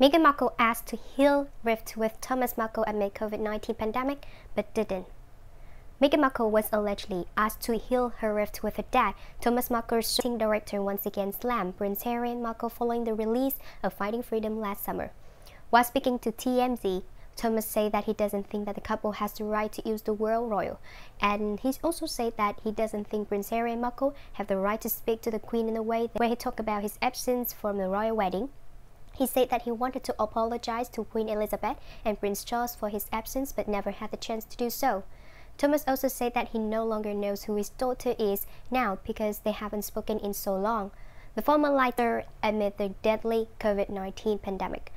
Meghan Markle asked to heal rift with Thomas Markle amid COVID-19 pandemic, but didn't. Meghan Markle was allegedly asked to heal her rift with her dad, Thomas Markle's shooting director once again slammed Prince Harry and Markle following the release of Fighting Freedom last summer. While speaking to TMZ, Thomas said that he doesn't think that the couple has the right to use the word royal, and he also said that he doesn't think Prince Harry and Markle have the right to speak to the Queen in a way where he talked about his absence from the royal wedding, he said that he wanted to apologize to Queen Elizabeth and Prince Charles for his absence but never had the chance to do so. Thomas also said that he no longer knows who his daughter is now because they haven't spoken in so long. The former lighter amid the deadly COVID-19 pandemic.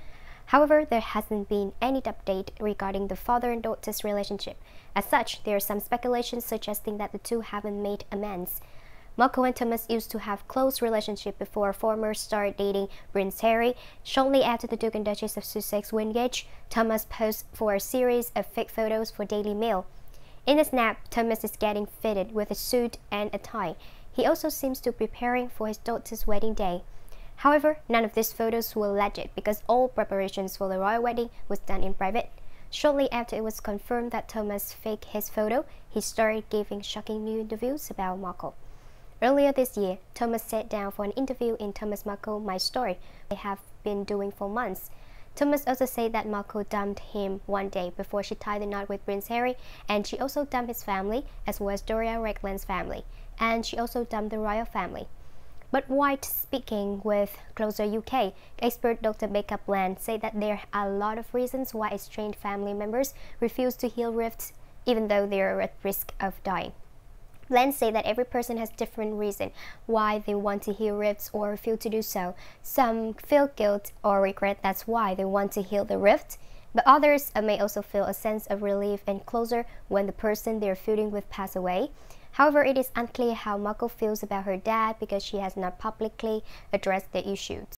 However, there hasn't been any update regarding the father and daughter's relationship. As such, there are some speculations suggesting that the two haven't made amends. Mako and Thomas used to have close relationship before former started dating Prince Harry. Shortly after the Duke and Duchess of Sussex engaged, Thomas posed for a series of fake photos for Daily Mail. In the snap, Thomas is getting fitted with a suit and a tie. He also seems to be preparing for his daughter's wedding day. However, none of these photos were legit because all preparations for the royal wedding was done in private. Shortly after it was confirmed that Thomas faked his photo, he started giving shocking new interviews about Markle. Earlier this year, Thomas sat down for an interview in Thomas Marco My Story they have been doing for months. Thomas also said that Marco dumped him one day before she tied the knot with Prince Harry, and she also dumped his family, as well as Doria Ragland's family, and she also dumped the royal family. But White, speaking with Closer UK, expert Dr. Becca Bland said that there are a lot of reasons why estranged family members refuse to heal rifts even though they are at risk of dying let say that every person has different reason why they want to heal rifts or feel to do so. Some feel guilt or regret that's why they want to heal the rift, but others uh, may also feel a sense of relief and closure when the person they're feuding with pass away. However, it is unclear how Mako feels about her dad because she has not publicly addressed the issue.